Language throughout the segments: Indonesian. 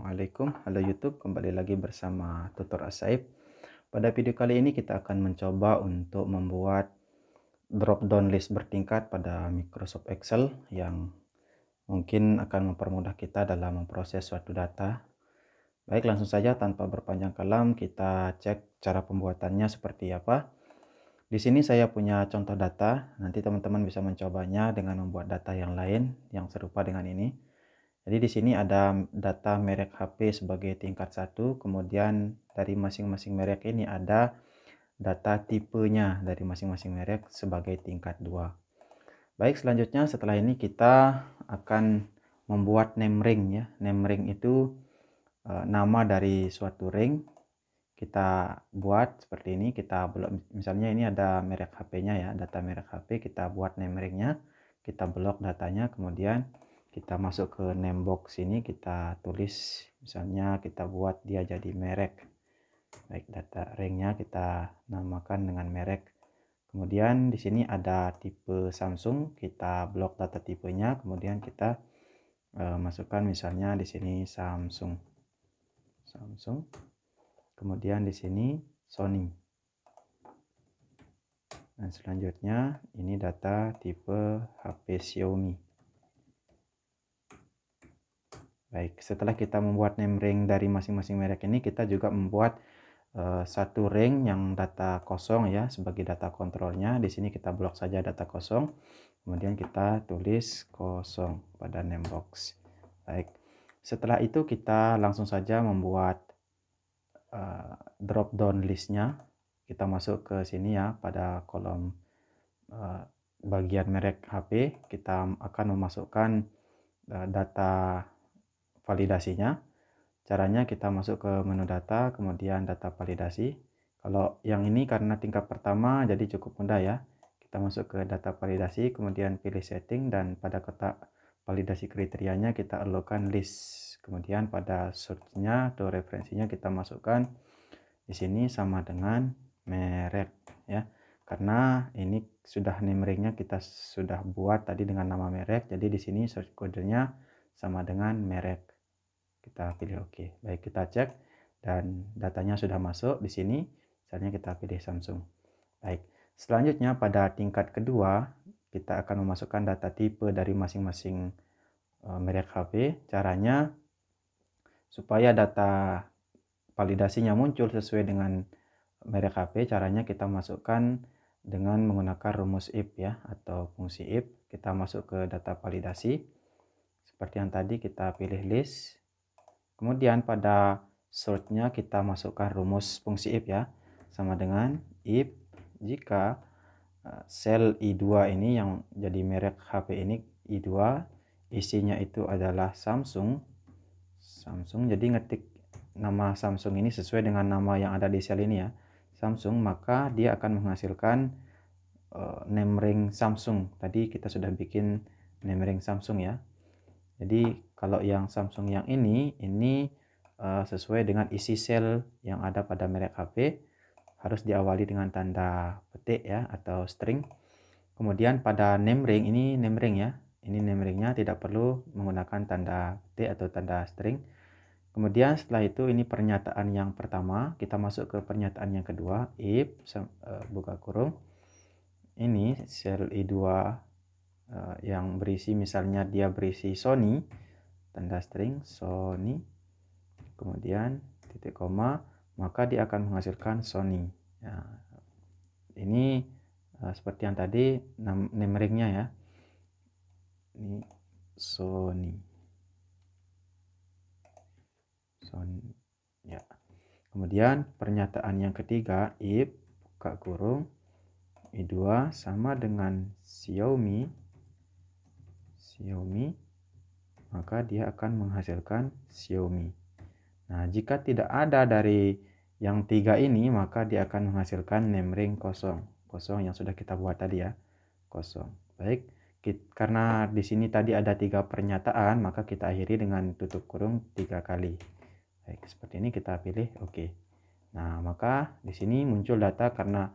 Assalamualaikum Halo Youtube kembali lagi bersama tutor Asaib Pada video kali ini kita akan mencoba untuk membuat drop down list bertingkat pada Microsoft Excel yang mungkin akan mempermudah kita dalam memproses suatu data Baik langsung saja tanpa berpanjang kalam kita cek cara pembuatannya seperti apa di sini saya punya contoh data, nanti teman-teman bisa mencobanya dengan membuat data yang lain yang serupa dengan ini. Jadi di sini ada data merek HP sebagai tingkat satu, kemudian dari masing-masing merek ini ada data tipenya dari masing-masing merek sebagai tingkat dua. Baik, selanjutnya setelah ini kita akan membuat name ring ya. Name ring itu e, nama dari suatu ring kita buat seperti ini kita blok misalnya ini ada merek HP-nya ya data merek HP kita buat name ringnya kita blok datanya kemudian kita masuk ke name box ini kita tulis misalnya kita buat dia jadi merek baik data ringnya kita namakan dengan merek kemudian di sini ada tipe Samsung kita blok data tipenya kemudian kita e, masukkan misalnya di sini Samsung Samsung kemudian di sini Sony dan selanjutnya ini data tipe HP Xiaomi Baik, setelah kita membuat name ring dari masing-masing merek ini, kita juga membuat uh, satu ring yang data kosong ya sebagai data kontrolnya. Di sini kita blok saja data kosong, kemudian kita tulis kosong pada name box. Baik, setelah itu kita langsung saja membuat uh, drop down listnya. Kita masuk ke sini ya pada kolom uh, bagian merek HP, kita akan memasukkan uh, data validasinya. Caranya kita masuk ke menu data, kemudian data validasi. Kalau yang ini karena tingkat pertama jadi cukup mudah ya. Kita masuk ke data validasi, kemudian pilih setting dan pada kotak validasi kriterianya kita alokan list. Kemudian pada search-nya atau referensinya kita masukkan di sini sama dengan merek ya karena ini sudah numeriknya kita sudah buat tadi dengan nama merek jadi di sini search kodenya sama dengan merek kita pilih OK. Baik, kita cek dan datanya sudah masuk di sini. Misalnya kita pilih Samsung. Baik, selanjutnya pada tingkat kedua, kita akan memasukkan data tipe dari masing-masing eh, merek HP. Caranya supaya data validasinya muncul sesuai dengan merek HP, caranya kita masukkan dengan menggunakan rumus if ya atau fungsi if. Kita masuk ke data validasi. Seperti yang tadi kita pilih list Kemudian pada shortnya kita masukkan rumus fungsi if ya. Sama dengan if jika eh, sel i2 ini yang jadi merek HP ini i2 isinya itu adalah Samsung. Samsung jadi ngetik nama Samsung ini sesuai dengan nama yang ada di sel ini ya. Samsung maka dia akan menghasilkan uh, name ring Samsung. Tadi kita sudah bikin name ring Samsung ya. Jadi kalau yang Samsung yang ini, ini uh, sesuai dengan isi sel yang ada pada merek HP harus diawali dengan tanda petik ya atau string. Kemudian pada name ring ini name ring ya. Ini name ringnya tidak perlu menggunakan tanda petik atau tanda string. Kemudian setelah itu ini pernyataan yang pertama, kita masuk ke pernyataan yang kedua, if eh, buka kurung. Ini sel I2 Eh, yang berisi misalnya dia berisi Sony tanda string Sony kemudian titik koma maka dia akan menghasilkan Sony ya, ini uh, seperti yang tadi numeringnya ya ini Sony Sony ya kemudian pernyataan yang ketiga if buka kurung i2 sama dengan Xiaomi Xiaomi, maka dia akan menghasilkan Xiaomi. Nah, jika tidak ada dari yang tiga ini, maka dia akan menghasilkan name ring kosong. Kosong yang sudah kita buat tadi ya. Kosong. Baik, karena di sini tadi ada tiga pernyataan, maka kita akhiri dengan tutup kurung tiga kali. Baik, seperti ini kita pilih oke. Nah, maka di sini muncul data karena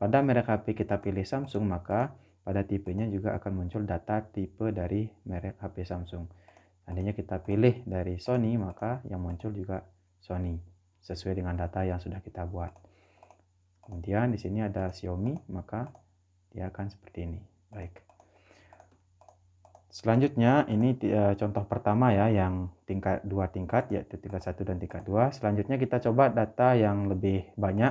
pada merek HP kita pilih Samsung, maka pada tipenya juga akan muncul data tipe dari merek HP Samsung. Seandainya kita pilih dari Sony, maka yang muncul juga Sony sesuai dengan data yang sudah kita buat. Kemudian di sini ada Xiaomi, maka dia akan seperti ini. Baik. Selanjutnya ini eh, contoh pertama ya yang tingkat dua tingkat yaitu tingkat satu dan tingkat dua. Selanjutnya kita coba data yang lebih banyak.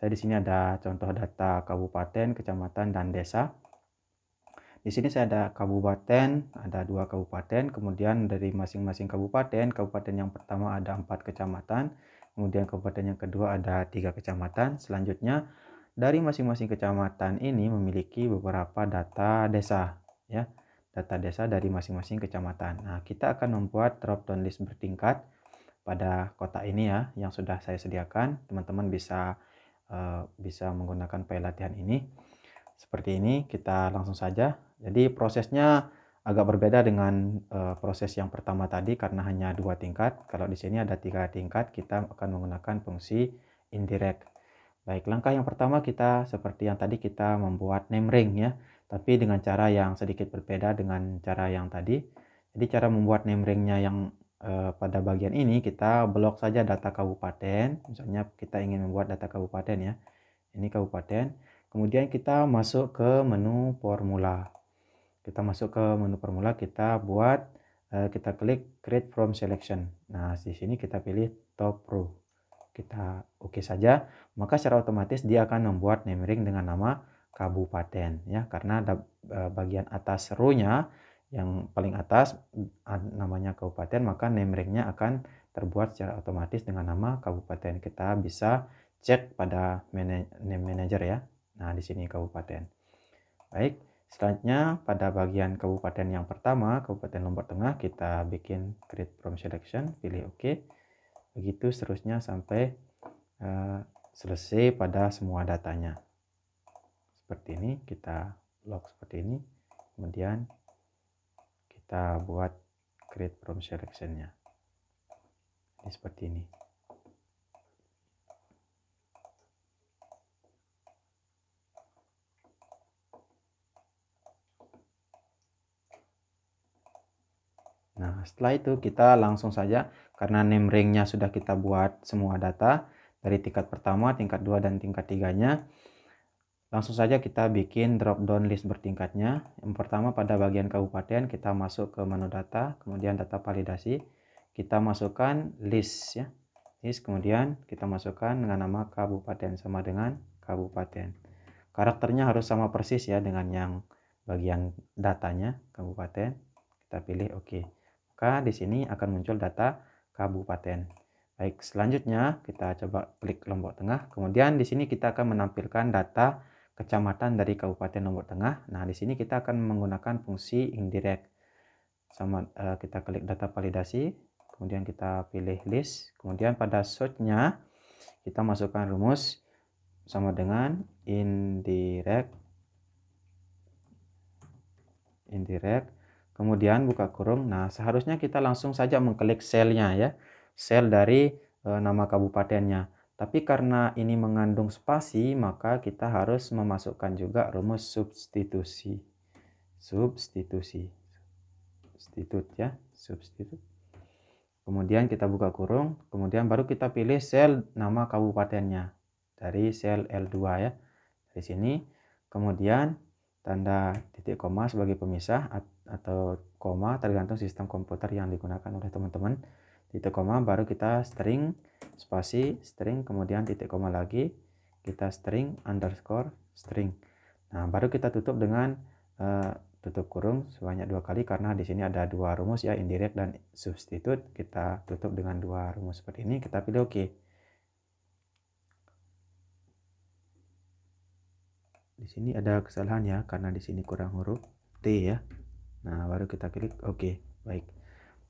Saya di sini ada contoh data kabupaten, kecamatan dan desa. Di sini saya ada kabupaten, ada dua kabupaten, kemudian dari masing-masing kabupaten, kabupaten yang pertama ada empat kecamatan, kemudian kabupaten yang kedua ada tiga kecamatan. Selanjutnya dari masing-masing kecamatan ini memiliki beberapa data desa, ya, data desa dari masing-masing kecamatan. Nah, kita akan membuat drop down list bertingkat pada kota ini ya, yang sudah saya sediakan. Teman-teman bisa uh, bisa menggunakan file latihan ini. Seperti ini, kita langsung saja jadi prosesnya agak berbeda dengan uh, proses yang pertama tadi karena hanya dua tingkat. Kalau di sini ada tiga tingkat, kita akan menggunakan fungsi indirect. Baik, langkah yang pertama kita seperti yang tadi kita membuat name ring ya, tapi dengan cara yang sedikit berbeda dengan cara yang tadi. Jadi cara membuat name ringnya yang uh, pada bagian ini kita blok saja data kabupaten, misalnya kita ingin membuat data kabupaten ya, ini kabupaten. Kemudian kita masuk ke menu formula kita masuk ke menu formula kita buat eh, kita klik create from selection nah di sini kita pilih top row kita oke okay saja maka secara otomatis dia akan membuat name ring dengan nama kabupaten ya karena ada eh, bagian atas row yang paling atas namanya kabupaten maka name ringnya akan terbuat secara otomatis dengan nama kabupaten kita bisa cek pada name manager, ya nah di sini kabupaten baik Selanjutnya, pada bagian kabupaten yang pertama, Kabupaten Lombok Tengah, kita bikin create from selection, pilih OK. Begitu seterusnya sampai uh, selesai pada semua datanya. Seperti ini, kita lock seperti ini. Kemudian kita buat create from selectionnya Ini seperti ini. Nah, setelah itu kita langsung saja karena name ringnya sudah kita buat semua data dari tingkat pertama, tingkat dua dan tingkat tiganya. Langsung saja kita bikin drop down list bertingkatnya. Yang pertama pada bagian kabupaten kita masuk ke menu data, kemudian data validasi. Kita masukkan list ya. List kemudian kita masukkan dengan nama kabupaten sama dengan kabupaten. Karakternya harus sama persis ya dengan yang bagian datanya kabupaten. Kita pilih oke. Okay maka di sini akan muncul data kabupaten. Baik, selanjutnya kita coba klik Lombok Tengah. Kemudian di sini kita akan menampilkan data kecamatan dari Kabupaten Lombok Tengah. Nah, di sini kita akan menggunakan fungsi indirect. Sama eh, kita klik data validasi, kemudian kita pilih list, kemudian pada search kita masukkan rumus sama dengan indirect indirect kemudian buka kurung. Nah, seharusnya kita langsung saja mengklik selnya ya, sel dari e, nama kabupatennya. Tapi karena ini mengandung spasi, maka kita harus memasukkan juga rumus substitusi. Substitusi. Substitut ya, substitut. Kemudian kita buka kurung, kemudian baru kita pilih sel nama kabupatennya dari sel L2 ya. di sini, kemudian tanda titik koma sebagai pemisah atau koma tergantung sistem komputer yang digunakan oleh teman-teman titik koma baru kita string spasi string kemudian titik koma lagi kita string underscore string nah baru kita tutup dengan uh, tutup kurung sebanyak dua kali karena di sini ada dua rumus ya indirect dan substitute kita tutup dengan dua rumus seperti ini kita pilih oke okay. di sini ada kesalahan ya karena di sini kurang huruf t ya Nah, baru kita klik oke. Okay, baik.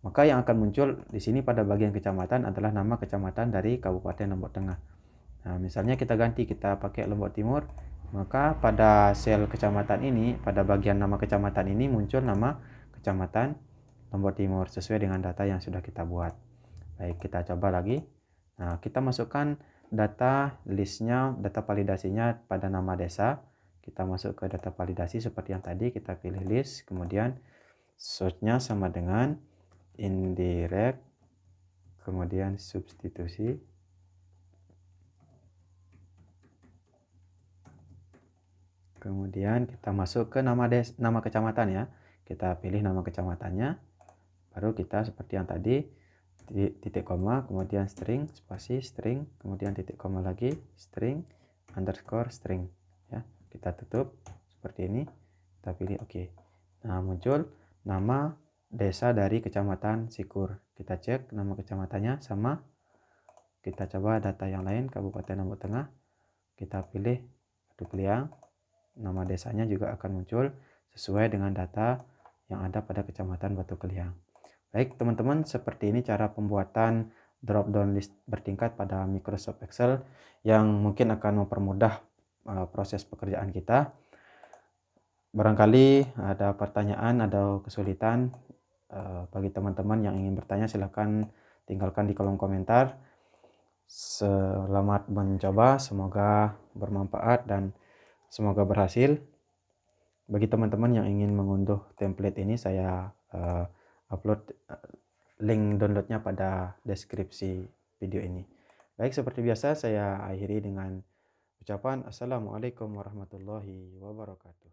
Maka yang akan muncul di sini pada bagian kecamatan adalah nama kecamatan dari Kabupaten Lombok Tengah. Nah, misalnya kita ganti kita pakai Lombok Timur, maka pada sel kecamatan ini, pada bagian nama kecamatan ini muncul nama kecamatan Lombok Timur sesuai dengan data yang sudah kita buat. Baik, kita coba lagi. Nah, kita masukkan data listnya, data validasinya pada nama desa kita masuk ke data validasi seperti yang tadi kita pilih list kemudian searchnya sama dengan indirect kemudian substitusi kemudian kita masuk ke nama des nama kecamatan ya kita pilih nama kecamatannya baru kita seperti yang tadi titik koma kemudian string spasi string kemudian titik koma lagi string underscore string kita tutup seperti ini kita pilih oke okay. nah muncul nama desa dari kecamatan Sikur kita cek nama kecamatannya sama kita coba data yang lain Kabupaten Lombok Tengah kita pilih satu Keliang, nama desanya juga akan muncul sesuai dengan data yang ada pada kecamatan Batu Keliang baik teman-teman seperti ini cara pembuatan drop down list bertingkat pada Microsoft Excel yang mungkin akan mempermudah Eh, proses pekerjaan kita. Barangkali ada pertanyaan atau kesulitan eh, bagi teman-teman yang ingin bertanya silahkan tinggalkan di kolom komentar. Selamat mencoba, semoga bermanfaat dan semoga berhasil. Bagi teman-teman yang ingin mengunduh template ini saya eh, upload link downloadnya pada deskripsi video ini. Baik, seperti biasa saya akhiri dengan Ucapan Assalamualaikum warahmatullahi wabarakatuh.